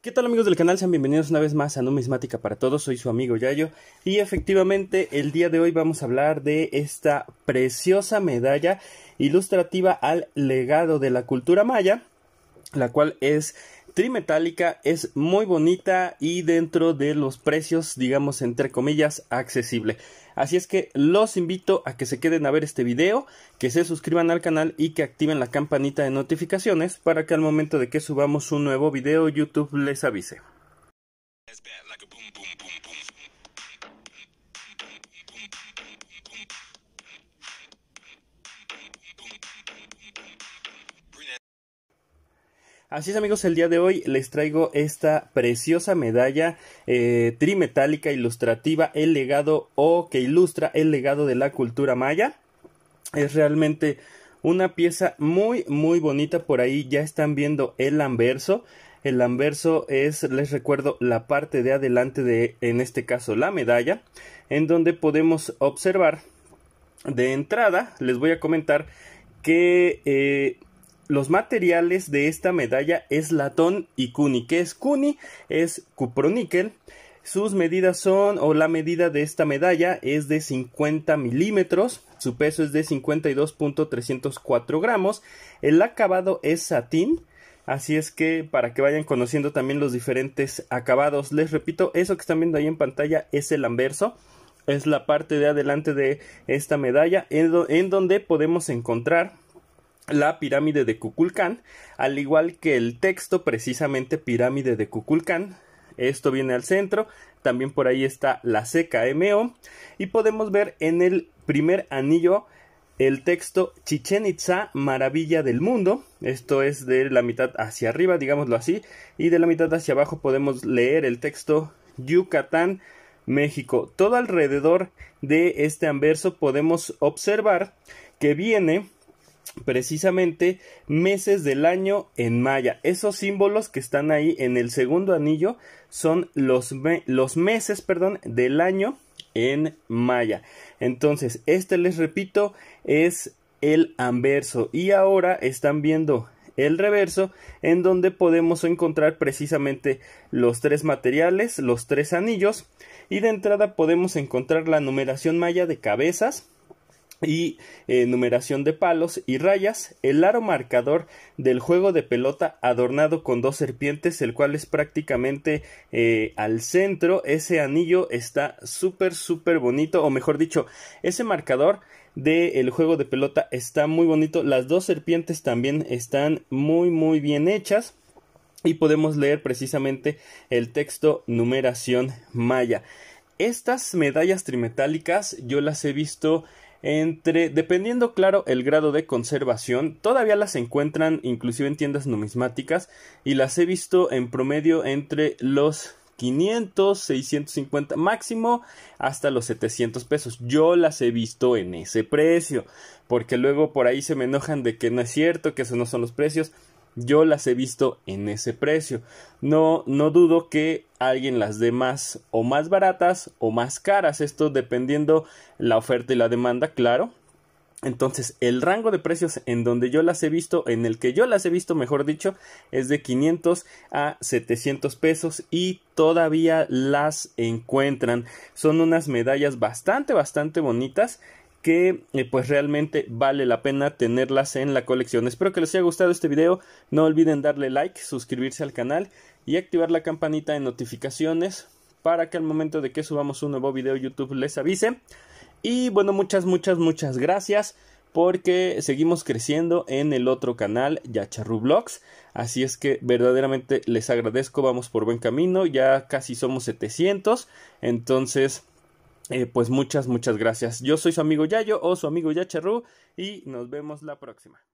¿Qué tal amigos del canal? Sean bienvenidos una vez más a Numismática para Todos, soy su amigo Yayo y efectivamente el día de hoy vamos a hablar de esta preciosa medalla ilustrativa al legado de la cultura maya, la cual es trimetálica es muy bonita y dentro de los precios, digamos, entre comillas, accesible. Así es que los invito a que se queden a ver este video, que se suscriban al canal y que activen la campanita de notificaciones para que al momento de que subamos un nuevo video YouTube les avise. Así es amigos, el día de hoy les traigo esta preciosa medalla eh, trimetálica ilustrativa, el legado o que ilustra el legado de la cultura maya. Es realmente una pieza muy muy bonita, por ahí ya están viendo el anverso. El anverso es, les recuerdo, la parte de adelante de, en este caso, la medalla, en donde podemos observar de entrada, les voy a comentar que... Eh, los materiales de esta medalla es latón y cuni. ¿Qué es cuni? Es cuproníquel. Sus medidas son, o la medida de esta medalla es de 50 milímetros. Su peso es de 52.304 gramos. El acabado es satín. Así es que para que vayan conociendo también los diferentes acabados, les repito, eso que están viendo ahí en pantalla es el anverso, es la parte de adelante de esta medalla en donde podemos encontrar la pirámide de Cuculcán, al igual que el texto precisamente pirámide de Cuculcán. Esto viene al centro, también por ahí está la CKMO y podemos ver en el primer anillo el texto Chichen Itza, maravilla del mundo. Esto es de la mitad hacia arriba, digámoslo así, y de la mitad hacia abajo podemos leer el texto Yucatán, México. Todo alrededor de este anverso podemos observar que viene precisamente meses del año en maya. Esos símbolos que están ahí en el segundo anillo son los, los meses perdón, del año en maya. Entonces, este les repito es el anverso y ahora están viendo el reverso en donde podemos encontrar precisamente los tres materiales, los tres anillos y de entrada podemos encontrar la numeración maya de cabezas, y eh, numeración de palos y rayas, el aro marcador del juego de pelota adornado con dos serpientes, el cual es prácticamente eh, al centro, ese anillo está súper súper bonito, o mejor dicho, ese marcador del juego de pelota está muy bonito, las dos serpientes también están muy muy bien hechas y podemos leer precisamente el texto numeración maya. Estas medallas trimetálicas yo las he visto entre, dependiendo claro el grado de conservación, todavía las encuentran inclusive en tiendas numismáticas y las he visto en promedio entre los 500, 650, máximo hasta los 700 pesos. Yo las he visto en ese precio, porque luego por ahí se me enojan de que no es cierto, que esos no son los precios. Yo las he visto en ese precio. No, no dudo que alguien las dé más o más baratas o más caras. Esto dependiendo la oferta y la demanda, claro. Entonces, el rango de precios en donde yo las he visto, en el que yo las he visto, mejor dicho, es de 500 a 700 pesos y todavía las encuentran. Son unas medallas bastante, bastante bonitas que eh, pues realmente vale la pena tenerlas en la colección. Espero que les haya gustado este video, no olviden darle like, suscribirse al canal y activar la campanita de notificaciones para que al momento de que subamos un nuevo video YouTube les avise. Y bueno, muchas, muchas, muchas gracias porque seguimos creciendo en el otro canal Yacharrublogs Vlogs. Así es que verdaderamente les agradezco, vamos por buen camino, ya casi somos 700, entonces eh, pues muchas, muchas gracias. Yo soy su amigo Yayo o su amigo Yacherru y nos vemos la próxima.